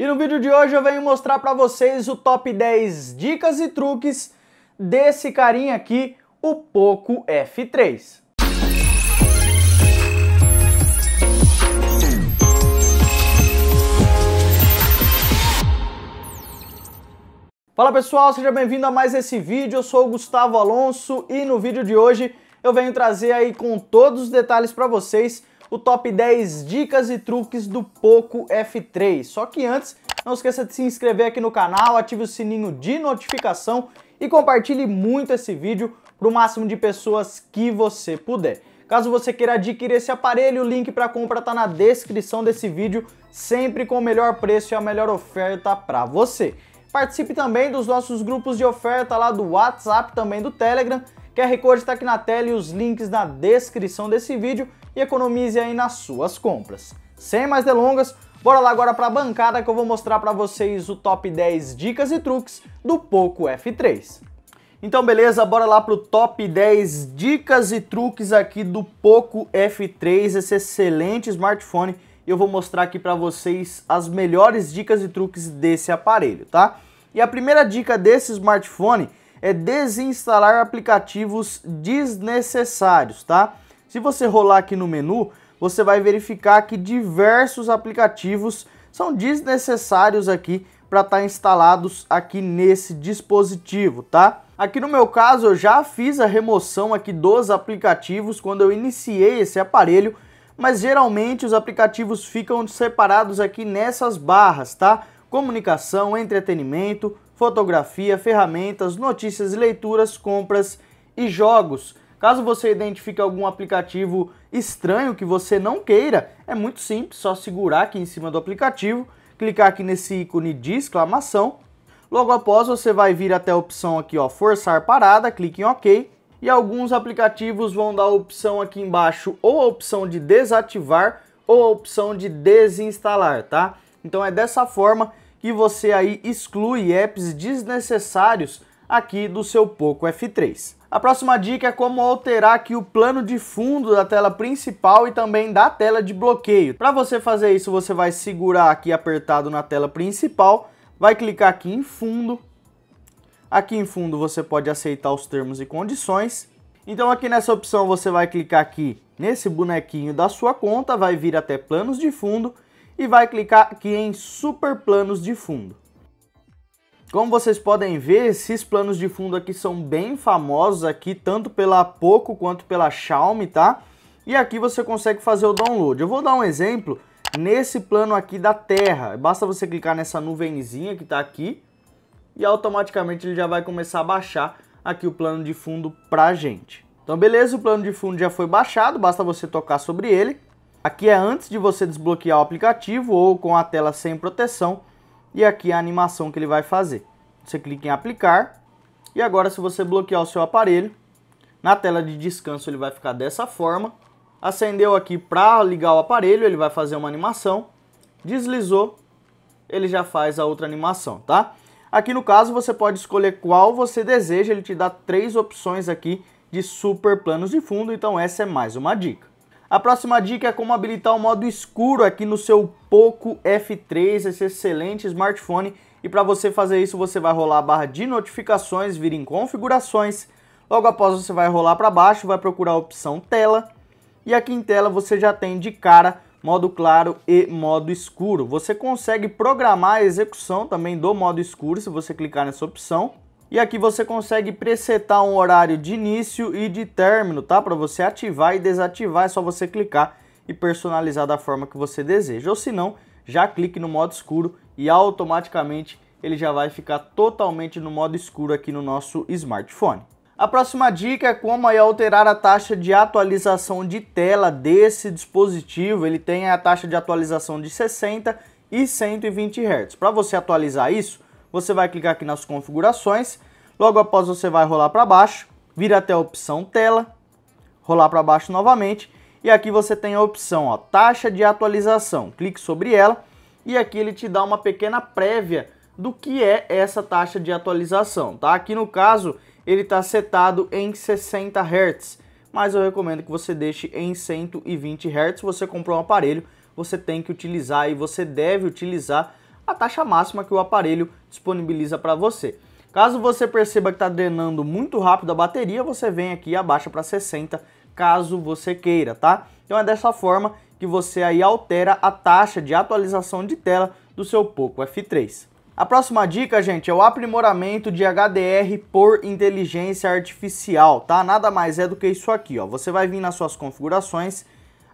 E no vídeo de hoje eu venho mostrar para vocês o top 10 dicas e truques desse carinha aqui, o Poco F3. Fala pessoal, seja bem-vindo a mais esse vídeo. Eu sou o Gustavo Alonso e no vídeo de hoje eu venho trazer aí com todos os detalhes para vocês o top 10 dicas e truques do Poco F3. Só que antes, não esqueça de se inscrever aqui no canal, ative o sininho de notificação e compartilhe muito esse vídeo para o máximo de pessoas que você puder. Caso você queira adquirir esse aparelho, o link para compra está na descrição desse vídeo, sempre com o melhor preço e a melhor oferta para você. Participe também dos nossos grupos de oferta lá do WhatsApp, também do Telegram. QR Code está aqui na tela e os links na descrição desse vídeo e economize aí nas suas compras. Sem mais delongas, bora lá agora para a bancada que eu vou mostrar para vocês o top 10 dicas e truques do Poco F3. Então beleza, bora lá pro top 10 dicas e truques aqui do Poco F3, esse excelente smartphone. Eu vou mostrar aqui para vocês as melhores dicas e truques desse aparelho, tá? E a primeira dica desse smartphone é desinstalar aplicativos desnecessários, tá? Se você rolar aqui no menu, você vai verificar que diversos aplicativos são desnecessários aqui para estar tá instalados aqui nesse dispositivo, tá? Aqui no meu caso, eu já fiz a remoção aqui dos aplicativos quando eu iniciei esse aparelho, mas geralmente os aplicativos ficam separados aqui nessas barras, tá? Comunicação, entretenimento, fotografia, ferramentas, notícias, leituras, compras e jogos. Caso você identifique algum aplicativo estranho que você não queira, é muito simples, só segurar aqui em cima do aplicativo, clicar aqui nesse ícone de exclamação. Logo após você vai vir até a opção aqui, ó, forçar parada, clique em OK. E alguns aplicativos vão dar a opção aqui embaixo ou a opção de desativar ou a opção de desinstalar, tá? Então é dessa forma que você aí exclui apps desnecessários aqui do seu Poco F3. A próxima dica é como alterar aqui o plano de fundo da tela principal e também da tela de bloqueio. Para você fazer isso, você vai segurar aqui apertado na tela principal, vai clicar aqui em fundo. Aqui em fundo você pode aceitar os termos e condições. Então aqui nessa opção você vai clicar aqui nesse bonequinho da sua conta, vai vir até planos de fundo e vai clicar aqui em super planos de fundo. Como vocês podem ver, esses planos de fundo aqui são bem famosos aqui, tanto pela Poco quanto pela Xiaomi, tá? E aqui você consegue fazer o download. Eu vou dar um exemplo nesse plano aqui da Terra. Basta você clicar nessa nuvenzinha que está aqui e automaticamente ele já vai começar a baixar aqui o plano de fundo pra gente. Então beleza, o plano de fundo já foi baixado, basta você tocar sobre ele. Aqui é antes de você desbloquear o aplicativo ou com a tela sem proteção e aqui é a animação que ele vai fazer. Você clica em aplicar. E agora se você bloquear o seu aparelho, na tela de descanso ele vai ficar dessa forma. Acendeu aqui para ligar o aparelho, ele vai fazer uma animação. Deslizou, ele já faz a outra animação, tá? Aqui no caso você pode escolher qual você deseja, ele te dá três opções aqui de super planos de fundo, então essa é mais uma dica. A próxima dica é como habilitar o modo escuro aqui no seu Poco F3, esse excelente smartphone. E para você fazer isso, você vai rolar a barra de notificações, vir em configurações. Logo após você vai rolar para baixo, vai procurar a opção tela. E aqui em tela você já tem de cara modo claro e modo escuro. Você consegue programar a execução também do modo escuro se você clicar nessa opção. E aqui você consegue presetar um horário de início e de término, tá? Para você ativar e desativar, é só você clicar e personalizar da forma que você deseja. Ou se não, já clique no modo escuro e automaticamente ele já vai ficar totalmente no modo escuro aqui no nosso smartphone. A próxima dica é como alterar a taxa de atualização de tela desse dispositivo. Ele tem a taxa de atualização de 60 e 120 Hz. Para você atualizar isso, você vai clicar aqui nas configurações, logo após você vai rolar para baixo, vir até a opção tela, rolar para baixo novamente, e aqui você tem a opção ó, taxa de atualização, clique sobre ela, e aqui ele te dá uma pequena prévia do que é essa taxa de atualização, tá? Aqui no caso, ele está setado em 60 Hz, mas eu recomendo que você deixe em 120 Hz. Se você comprou um aparelho, você tem que utilizar e você deve utilizar a taxa máxima que o aparelho disponibiliza para você. Caso você perceba que está drenando muito rápido a bateria, você vem aqui e abaixa para 60, caso você queira, tá? Então é dessa forma que você aí altera a taxa de atualização de tela do seu Poco F3. A próxima dica, gente, é o aprimoramento de HDR por inteligência artificial, tá? Nada mais é do que isso aqui, ó. Você vai vir nas suas configurações,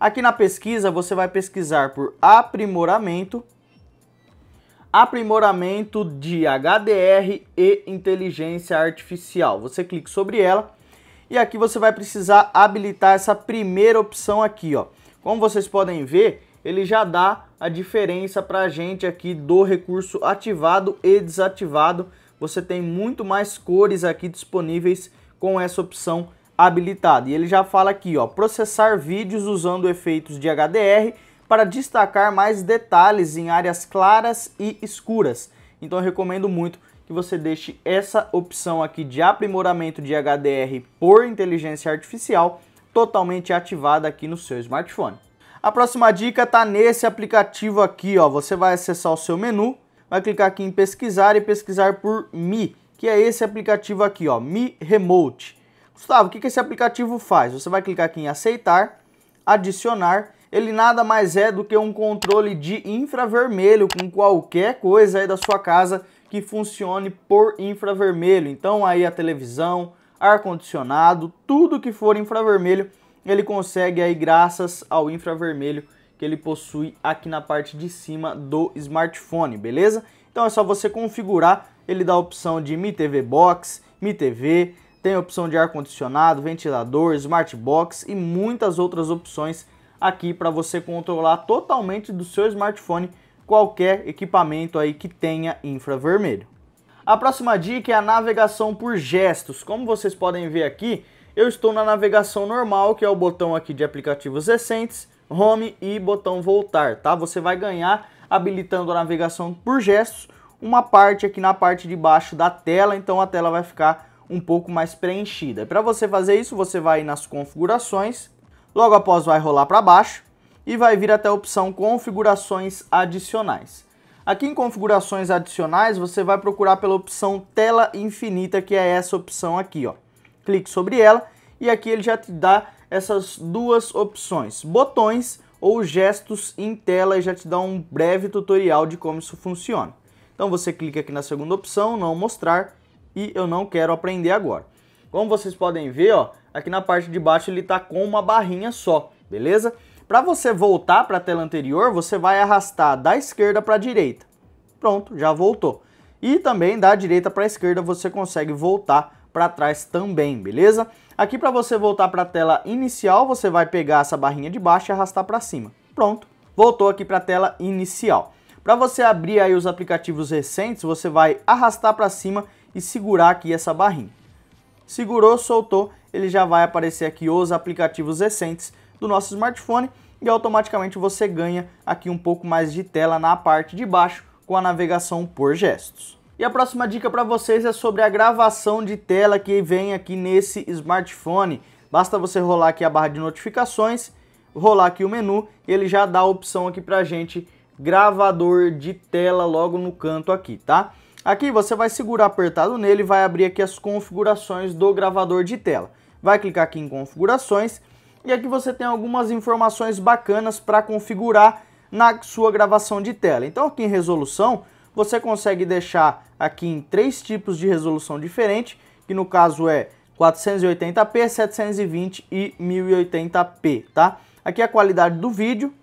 aqui na pesquisa você vai pesquisar por aprimoramento aprimoramento de HDR e inteligência artificial. Você clica sobre ela e aqui você vai precisar habilitar essa primeira opção aqui, ó. Como vocês podem ver, ele já dá a diferença para a gente aqui do recurso ativado e desativado. Você tem muito mais cores aqui disponíveis com essa opção habilitada. E ele já fala aqui, ó, processar vídeos usando efeitos de HDR para destacar mais detalhes em áreas claras e escuras. Então eu recomendo muito que você deixe essa opção aqui de aprimoramento de HDR por inteligência artificial totalmente ativada aqui no seu smartphone. A próxima dica está nesse aplicativo aqui, ó. Você vai acessar o seu menu, vai clicar aqui em pesquisar e pesquisar por Mi, que é esse aplicativo aqui, ó, Mi Remote. Gustavo, o que, que esse aplicativo faz? Você vai clicar aqui em aceitar, adicionar ele nada mais é do que um controle de infravermelho com qualquer coisa aí da sua casa que funcione por infravermelho. Então aí a televisão, ar-condicionado, tudo que for infravermelho, ele consegue aí graças ao infravermelho que ele possui aqui na parte de cima do smartphone, beleza? Então é só você configurar, ele dá a opção de Mi TV Box, Mi TV, tem a opção de ar-condicionado, ventilador, smart box e muitas outras opções aqui para você controlar totalmente do seu smartphone qualquer equipamento aí que tenha infravermelho. A próxima dica é a navegação por gestos. Como vocês podem ver aqui, eu estou na navegação normal, que é o botão aqui de aplicativos recentes, home e botão voltar, tá? Você vai ganhar habilitando a navegação por gestos uma parte aqui na parte de baixo da tela, então a tela vai ficar um pouco mais preenchida. Para você fazer isso, você vai nas configurações, Logo após vai rolar para baixo e vai vir até a opção configurações adicionais. Aqui em configurações adicionais você vai procurar pela opção tela infinita que é essa opção aqui, ó. Clique sobre ela e aqui ele já te dá essas duas opções, botões ou gestos em tela e já te dá um breve tutorial de como isso funciona. Então você clica aqui na segunda opção, não mostrar, e eu não quero aprender agora. Como vocês podem ver, ó, aqui na parte de baixo ele está com uma barrinha só, beleza? Para você voltar para a tela anterior, você vai arrastar da esquerda para a direita. Pronto, já voltou. E também da direita para a esquerda você consegue voltar para trás também, beleza? Aqui para você voltar para a tela inicial, você vai pegar essa barrinha de baixo e arrastar para cima. Pronto, voltou aqui para a tela inicial. Para você abrir aí os aplicativos recentes, você vai arrastar para cima e segurar aqui essa barrinha. Segurou, soltou ele já vai aparecer aqui os aplicativos recentes do nosso smartphone e automaticamente você ganha aqui um pouco mais de tela na parte de baixo com a navegação por gestos. E a próxima dica para vocês é sobre a gravação de tela que vem aqui nesse smartphone. Basta você rolar aqui a barra de notificações, rolar aqui o menu e ele já dá a opção aqui para gente gravador de tela logo no canto aqui, tá? Aqui você vai segurar apertado nele e vai abrir aqui as configurações do gravador de tela vai clicar aqui em configurações e aqui você tem algumas informações bacanas para configurar na sua gravação de tela. Então aqui em resolução, você consegue deixar aqui em três tipos de resolução diferente, que no caso é 480p, 720 e 1080p, tá? Aqui é a qualidade do vídeo,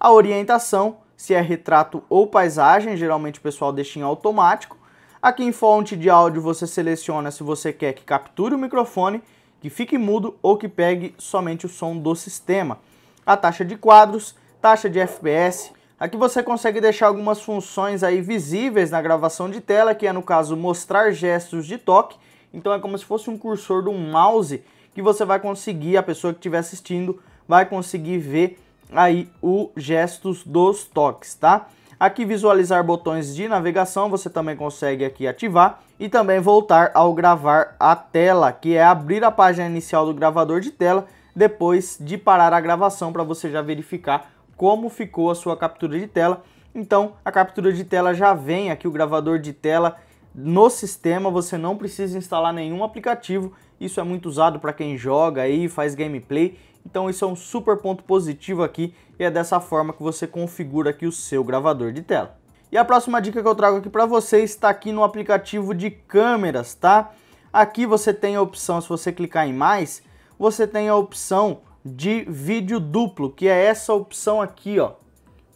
a orientação, se é retrato ou paisagem, geralmente o pessoal deixa em automático. Aqui em fonte de áudio você seleciona se você quer que capture o microfone que fique mudo ou que pegue somente o som do sistema. A taxa de quadros, taxa de FPS. Aqui você consegue deixar algumas funções aí visíveis na gravação de tela, que é no caso mostrar gestos de toque. Então é como se fosse um cursor de um mouse que você vai conseguir, a pessoa que estiver assistindo vai conseguir ver aí os gestos dos toques, tá? Aqui visualizar botões de navegação, você também consegue aqui ativar e também voltar ao gravar a tela, que é abrir a página inicial do gravador de tela depois de parar a gravação para você já verificar como ficou a sua captura de tela. Então, a captura de tela já vem aqui o gravador de tela no sistema, você não precisa instalar nenhum aplicativo. Isso é muito usado para quem joga aí, faz gameplay. Então isso é um super ponto positivo aqui e é dessa forma que você configura aqui o seu gravador de tela. E a próxima dica que eu trago aqui para você está aqui no aplicativo de câmeras, tá? Aqui você tem a opção, se você clicar em mais, você tem a opção de vídeo duplo, que é essa opção aqui, ó.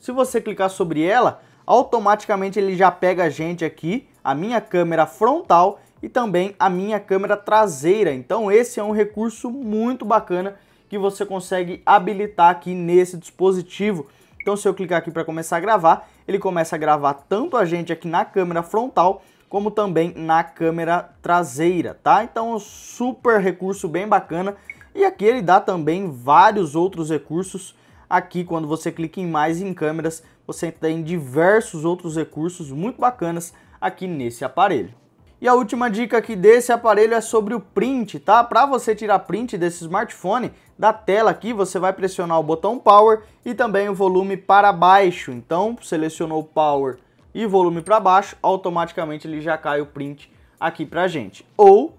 Se você clicar sobre ela, automaticamente ele já pega a gente aqui a minha câmera frontal e também a minha câmera traseira. Então esse é um recurso muito bacana que você consegue habilitar aqui nesse dispositivo. Então se eu clicar aqui para começar a gravar, ele começa a gravar tanto a gente aqui na câmera frontal como também na câmera traseira, tá? Então super recurso bem bacana. E aqui ele dá também vários outros recursos. Aqui quando você clica em mais em câmeras, você tem diversos outros recursos muito bacanas aqui nesse aparelho. E a última dica aqui desse aparelho é sobre o print, tá? Para você tirar print desse smartphone, da tela aqui você vai pressionar o botão power e também o volume para baixo. Então, selecionou power e volume para baixo, automaticamente ele já cai o print aqui pra gente. Ou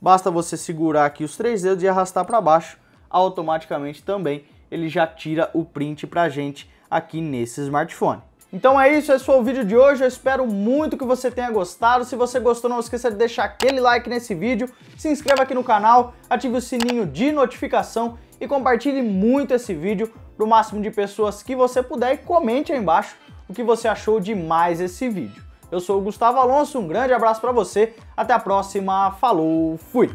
basta você segurar aqui os três dedos e arrastar para baixo, automaticamente também ele já tira o print pra gente aqui nesse smartphone. Então é isso, esse foi o vídeo de hoje, eu espero muito que você tenha gostado. Se você gostou, não esqueça de deixar aquele like nesse vídeo, se inscreva aqui no canal, ative o sininho de notificação e compartilhe muito esse vídeo para o máximo de pessoas que você puder e comente aí embaixo o que você achou de mais esse vídeo. Eu sou o Gustavo Alonso, um grande abraço para você, até a próxima, falou, fui!